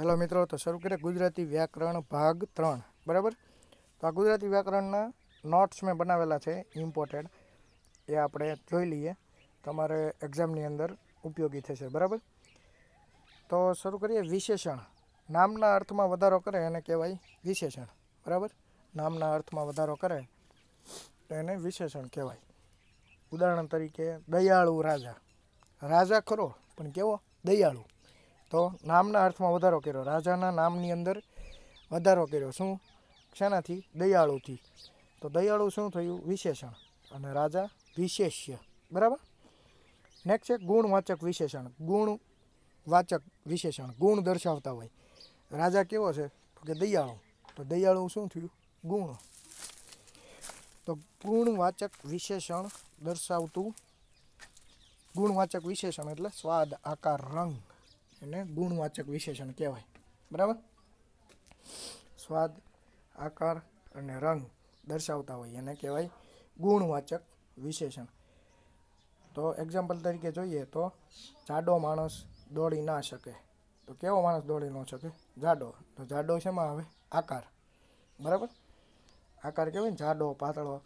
hello મિત્રો તો શરૂ કરીએ ગુજરાતી વ્યાકરણ ભાગ ત્રણ બરાબર તો આ ગુજરાતી વ્યાકરણના નોટ્સ મેં બનાવેલા છે ઇમ્પોર્ટેડ એ આપણે જોઈ લઈએ તમારે એક્ઝામની અંદર ઉપયોગી થશે બરાબર તો શરૂ કરીએ વિશેષણ નામના અર્થમાં વધારો કરે એને કહેવાય વિશેષણ બરાબર નામના અર્થમાં વધારો કરે તો એને વિશેષણ કહેવાય ઉદાહરણ તરીકે દયાળુ રાજા રાજા ખરો પણ કેવો દયાળુ તો નામના અર્થમાં વધારો કર્યો રાજાના નામની અંદર વધારો કર્યો શું શેનાથી દયાળુથી તો દયાળુ શું થયું વિશેષણ અને રાજા વિશેષ્ય બરાબર નેક્સ્ટ છે ગુણવાચક વિશેષણ ગુણવાચક વિશેષણ ગુણ દર્શાવતા હોય રાજા કેવો છે તો કે દયાળુ તો દયાળુ શું થયું ગુણ તો ગુણવાચક વિશેષણ દર્શાવતું ગુણવાચક વિશેષણ એટલે સ્વાદ આકાર રંગ એને ગુણવાચક વિશેષણ કહેવાય બરાબર સ્વાદ આકાર અને રંગ દર્શાવતા હોય એને કહેવાય ગુણવાચક વિશેષણ તો એક્ઝામ્પલ તરીકે જોઈએ તો જાડો માણસ દોડી ના શકે તો કેવો માણસ દોડી ન શકે જાડો તો જાડો શેમાં આવે આકાર બરાબર આકાર કહેવાય જાડો પાતળો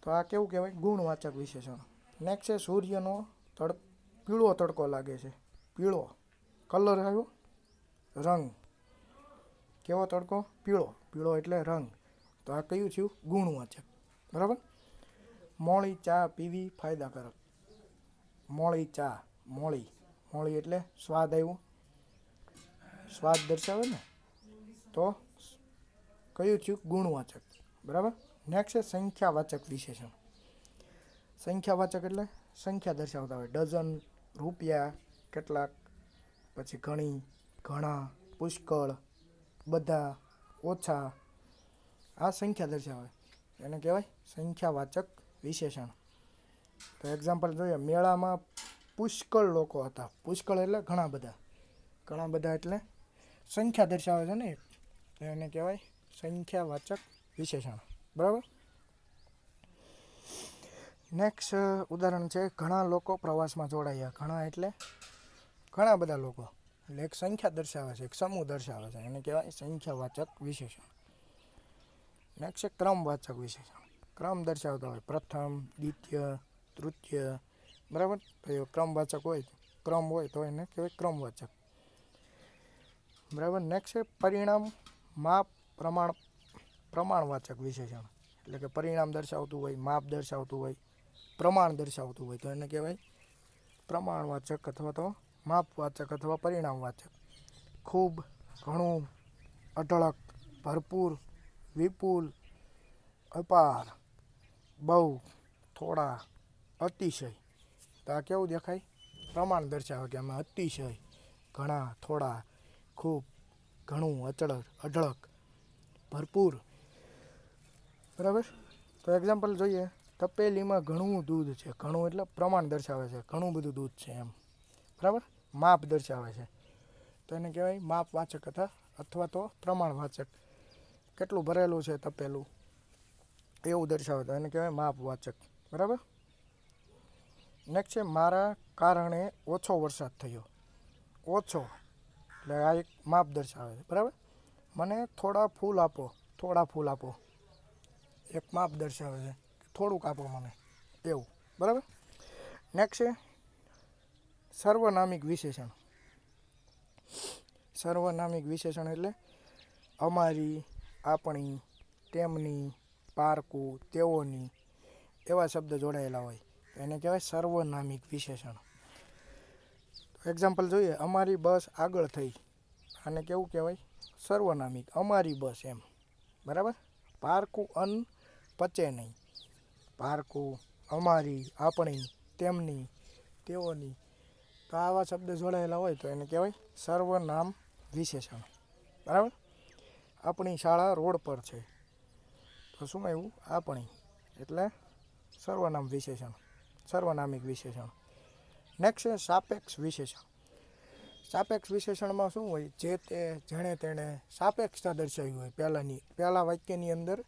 તો આ કેવું કહેવાય ગુણવાચક વિશેષણ નેક્સ્ટ છે સૂર્યનો તડ પીળો તડકો લાગે છે પીળો કલર આવ્યો રંગ કેવો તડકો પીળો પીળો એટલે રંગ તો આ કયું થયું ગુણવાચક બરાબર મોળી ચા પીવી ફાયદાકારક મોળી ચા મોળી મોળી એટલે સ્વાદ આવ્યો સ્વાદ દર્શાવે ને તો કયું થયું ગુણવાચક બરાબર નેક્સ્ટ છે સંખ્યાવાચક વિશેષણ સંખ્યાવાચક એટલે સંખ્યા દર્શાવતા હોય ડઝન રૂપિયા કેટલાક પછી ઘણી ઘણા પુષ્કળ બધા ઓછા આ સંખ્યા દર્શાવે એને કહેવાય સંખ્યાવાચક વિશેષણ તો એક્ઝામ્પલ જોઈએ મેળામાં પુષ્કળ લોકો હતા પુષ્કળ એટલે ઘણા બધા ઘણા બધા એટલે સંખ્યા દર્શાવે છે ને એને કહેવાય સંખ્યાવાચક વિશેષણ બરાબર નેક્સ્ટ ઉદાહરણ છે ઘણા લોકો પ્રવાસમાં જોડાયા ઘણા એટલે ઘણા બધા લોકો એટલે એક સંખ્યા દર્શાવે છે એક સમૂહ દર્શાવે છે એને કહેવાય સંખ્યાવાચક વિશેષણ નેક્સ્ટ છે ક્રમવાચક વિશેષણ ક્રમ દર્શાવતા હોય પ્રથમ દ્વિતીય તૃતીય બરાબર તો ક્રમવાચક હોય ક્રમ હોય તો એને કહેવાય ક્રમવાચક બરાબર નેક્સ્ટ છે પરિણામ માપ પ્રમાણ પ્રમાણવાચક વિશેષણ એટલે કે પરિણામ દર્શાવતું હોય માપ દર્શાવતું હોય પ્રમાણ દર્શાવતું હોય તો એને કહેવાય પ્રમાણવાચક અથવા તો માપવાચક અથવા પરિણામવાચક ખૂબ ઘણું અઢળક ભરપૂર વિપુલ અપાર બહુ થોડા અતિશય તો આ કેવું દેખાય પ્રમાણ દર્શાવે કે આમાં અતિશય ઘણા થોડા ખૂબ ઘણું અચળક અઢળક ભરપૂર બરાબર તો એક્ઝામ્પલ જોઈએ તપેલીમાં ઘણું દૂધ છે ઘણું એટલે પ્રમાણ દર્શાવે છે ઘણું બધું દૂધ છે એમ બરાબર માપ દર્શાવે છે તો એને કહેવાય માપ વાચક અથવા અથવા તો પ્રમાણ વાચક કેટલું ભરેલું છે તપેલું એવું દર્શાવે તો એને કહેવાય માપ વાચક બરાબર નેક્સ્ટ છે મારા કારણે ઓછો વરસાદ થયો ઓછો એટલે આ એક માપ દર્શાવે છે બરાબર મને થોડા ફૂલ આપો થોડા ફૂલ આપો એક માપ દર્શાવે છે થોડુંક આપો મને એવું બરાબર નેક્સ્ટ છે સર્વનામિક વિશેષણ સર્વનામિક વિશેષણ એટલે અમારી આપણી તેમની પારકું તેઓની એવા શબ્દ જોડાયેલા હોય એને કહેવાય સર્વનામિક વિશેષણ એક્ઝામ્પલ જોઈએ અમારી બસ આગળ થઈ અને કેવું કહેવાય સર્વનામિક અમારી બસ એમ બરાબર પારકું અન્ન પચે નહીં પારકું અમારી આપણી તેમની તેઓની તો આવા શબ્દ જોડાયેલા હોય તો એને કહેવાય સર્વનામ વિશેષણ બરાબર આપણી શાળા રોડ પર છે તો શું એવું આપણી એટલે સર્વનામ વિશેષણ સર્વનામિક વિશેષણ નેક્સ્ટ છે સાપેક્ષ વિશેષણ સાપેક્ષ વિશેષણમાં શું હોય જે તે જેણે તેણે સાપેક્ષતા દર્શાવી હોય પહેલાંની પહેલાં વાક્યની અંદર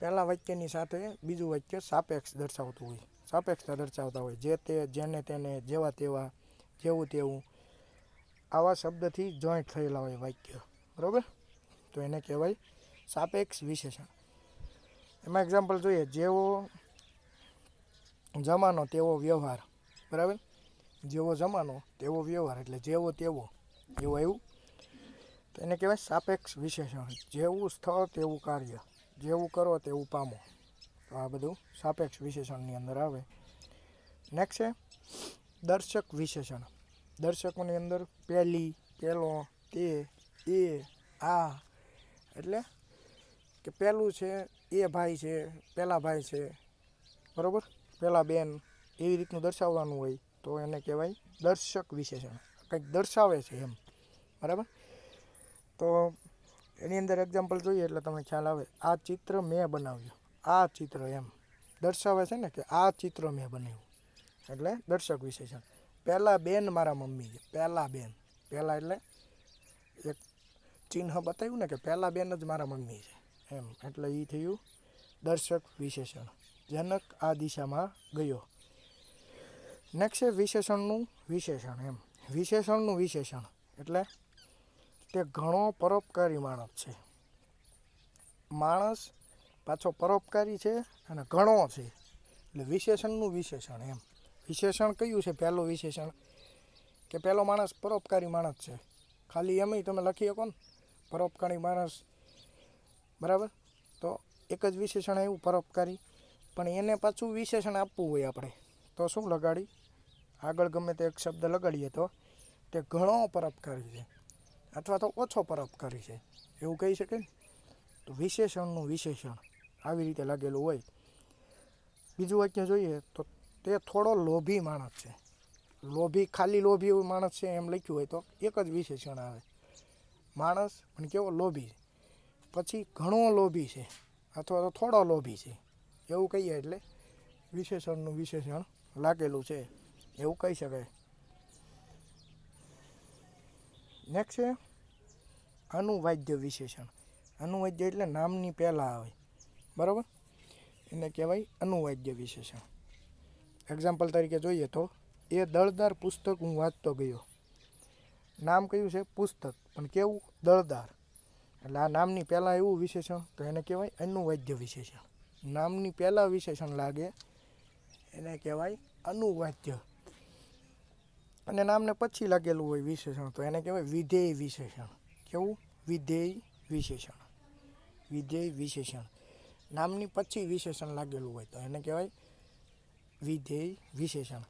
પહેલાં વાક્યની સાથે બીજું વાક્ય સાપેક્ષ દર્શાવતું હોય સાપેક્ષતા દર્શાવતા હોય જે તે જેને તેને જેવા તેવા જેવું તેવું આવા શબ્દથી જોઈન્ટ થયેલા હોય વાક્ય બરાબર તો એને કહેવાય સાપેક્ષ વિશેષણ એમાં એક્ઝામ્પલ જોઈએ જેવો જમાનો તેવો વ્યવહાર બરાબર જેવો જમાનો તેવો વ્યવહાર એટલે જેવો તેવો એવું તો એને કહેવાય સાપેક્ષ વિશેષણ જેવું સ્થળ તેવું કાર્ય જેવું કરો તેવું પામો તો આ બધું સાપેક્ષ વિશેષણની અંદર આવે નેક્સ્ટ છે દર્શક વિશેષણ દર્શકોની અંદર પહેલી પહેલો તે એ આ એટલે કે પહેલું છે એ ભાઈ છે પહેલા ભાઈ છે બરાબર પહેલા બેન એવી રીતનું દર્શાવવાનું હોય તો એને કહેવાય દર્શક વિશેષણ કંઈક દર્શાવે છે એમ બરાબર તો એની અંદર એક્ઝામ્પલ જોઈએ એટલે તમને ખ્યાલ આવે આ ચિત્ર મેં બનાવ્યું આ ચિત્ર એમ દર્શાવે છે ને કે આ ચિત્ર મેં બનાવ્યું એટલે દર્શક વિશેષણ પહેલાં બેન મારા મમ્મી છે પહેલાં બેન પહેલાં એટલે એક ચિહ્ન બતાવ્યું ને કે પહેલાં બેન જ મારા મમ્મી છે એમ એટલે એ થયું દર્શક વિશેષણ જનક આ દિશામાં ગયો નેક્સ્ટ છે વિશેષણનું વિશેષણ એમ વિશેષણનું વિશેષણ એટલે તે ઘણો પરોપકારી માણસ છે માણસ પાછો પરોપકારી છે અને ઘણો છે એટલે વિશેષણનું વિશેષણ એમ વિશેષણ કયું છે પહેલું વિશેષણ કે પહેલો માણસ પરોપકારી માણસ છે ખાલી એમય તમે લખી શકો ને પરોપકારી માણસ બરાબર તો એક જ વિશેષણ આવ્યું પરોપકારી પણ એને પાછું વિશેષણ આપવું હોય આપણે તો શું લગાડી આગળ ગમે તે એક શબ્દ લગાડીએ તો તે ઘણો પરોપકારી છે અથવા તો ઓછો પરોપકારી છે એવું કહી શકે ને તો વિશેષણનું વિશેષણ આવી રીતે લાગેલું હોય બીજું વાક્ય જોઈએ તો તે થોડો લોભી માણસ છે લોભી ખાલી લોભી માણસ છે એમ લખ્યું હોય તો એક જ વિશેષણ આવે માણસ પણ કેવો લોભી છે પછી ઘણો લોભી છે અથવા તો થોડો લોભી છે એવું કહીએ એટલે વિશેષણનું વિશેષણ લાગેલું છે એવું કહી શકાય નેક્સ્ટ છે અનુવાદ્ય વિશેષણ અનુવાદ્ય એટલે નામની પહેલાં આવે બરાબર એને કહેવાય અનુવાદ્ય વિશેષણ એક્ઝામ્પલ તરીકે જોઈએ તો એ દળદાર પુસ્તક હું વાંચતો ગયો નામ કયું છે પુસ્તક પણ કેવું દળદાર એટલે આ નામની પહેલાં એવું વિશેષણ તો એને કહેવાય અનુવાદ્ય વિશેષણ નામની પહેલાં વિશેષણ લાગે એને કહેવાય અનુવાદ્ય અને નામને પછી લાગેલું હોય વિશેષણ તો એને કહેવાય વિધેય વિશેષણ કેવું વિધેય વિશેષણ વિધેય વિશેષણ નામની પછી વિશેષણ લાગેલું હોય તો એને કહેવાય વિધેય વિશેષણ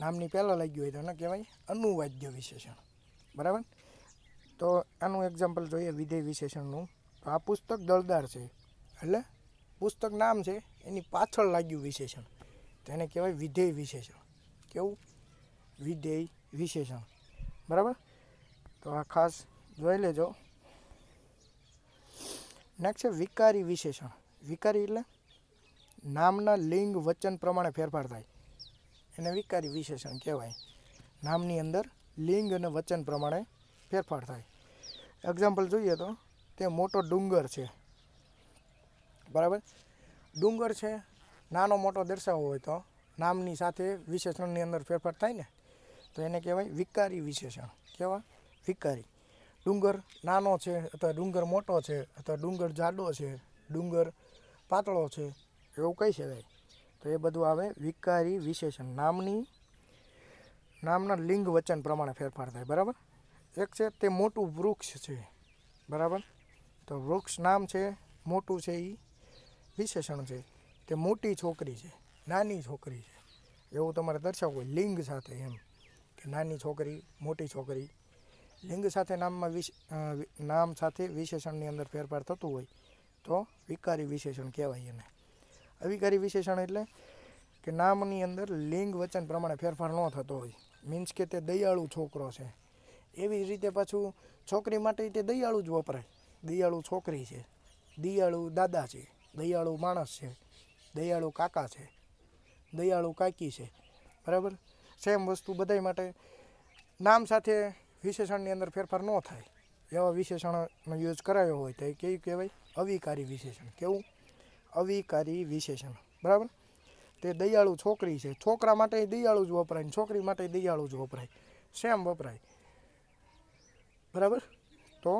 નામની પહેલાં લાગ્યું હોય તો એને કહેવાય અનુવાદ્ય વિશેષણ બરાબર તો આનું એક્ઝામ્પલ જોઈએ વિધેય વિશેષણનું તો આ પુસ્તક દળદાર છે એટલે પુસ્તક નામ છે એની પાછળ લાગ્યું વિશેષણ તો એને કહેવાય વિધેય વિશેષણ કેવું વિધેય વિશેષણ બરાબર તો આ ખાસ જોઈ લેજો નેક્સ્ટ છે વિકારી વિશેષણ વિકારી એટલે નામના લિંગ વચન પ્રમાણે ફેરફાર થાય એને વિકારી વિશેષણ કહેવાય નામની અંદર લિંગ અને વચન પ્રમાણે ફેરફાર થાય એક્ઝામ્પલ જોઈએ તો તે મોટો ડુંગર છે બરાબર ડુંગર છે નાનો મોટો દર્શાવવો હોય તો નામની સાથે વિશેષણની અંદર ફેરફાર થાય ને તો એને કહેવાય વિકારી વિશેષણ કેવા વિકારી ડુંગર નાનો છે અથવા ડુંગર મોટો છે અથવા ડુંગર જાડો છે ડુંગર પાતળો છે એવું કહી શકાય તો એ બધું આવે વિકારી વિશેષણ નામની નામના લિંગ વચન પ્રમાણે ફેરફાર થાય બરાબર એક છે તે મોટું વૃક્ષ છે બરાબર તો વૃક્ષ નામ છે મોટું છે એ વિશેષણ છે તે મોટી છોકરી છે નાની છોકરી છે એવું તમારે દર્શાવવું હોય લિંગ સાથે એમ કે નાની છોકરી મોટી છોકરી લિંગ સાથે નામમાં વિશ નામ સાથે વિશેષણની અંદર ફેરફાર થતો હોય તો વિકારી વિશેષણ કહેવાય એને અવિકારી વિશેષણ એટલે કે નામની અંદર લિંગ વચન પ્રમાણે ફેરફાર ન થતો હોય મીન્સ કે તે દયાળુ છોકરો છે એવી જ રીતે પાછું છોકરી માટે તે દયાળુ જ વપરાય દયાળુ છોકરી છે દયાળુ દાદા છે દયાળુ માણસ છે દયાળુ કાકા છે દયાળુ કાકી છે બરાબર સેમ વસ્તુ બધા માટે નામ સાથે વિશેષણની અંદર ફેરફાર ન થાય એવા વિશેષણનો યુઝ કરાયો હોય તો એ કેવું કહેવાય અવિકારી વિશેષણ કેવું અવિકારી વિશેષણ બરાબર તે દયાળુ છોકરી છે છોકરા માટે દયાળુ જ વપરાય છોકરી માટે દયાળુ જ વપરાય સેમ વપરાય બરાબર તો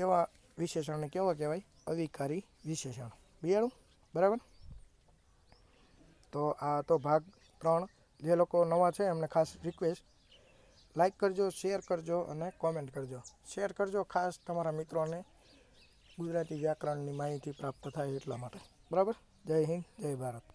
એવા વિશેષણને કેવા કહેવાય અવિકારી વિશેષણ બિયાળું બરાબર તો આ તો ભાગ ત્રણ જે લોકો નવા છે એમને ખાસ રિક્વેસ્ટ લાઇક કરજો શેર કરજો અને કોમેન્ટ કરજો શેર કરજો ખાસ તમારા મિત્રોને ગુજરાતી વ્યાકરણની માહિતી પ્રાપ્ત થાય એટલા માટે બરાબર જય હિન્દ જય ભારત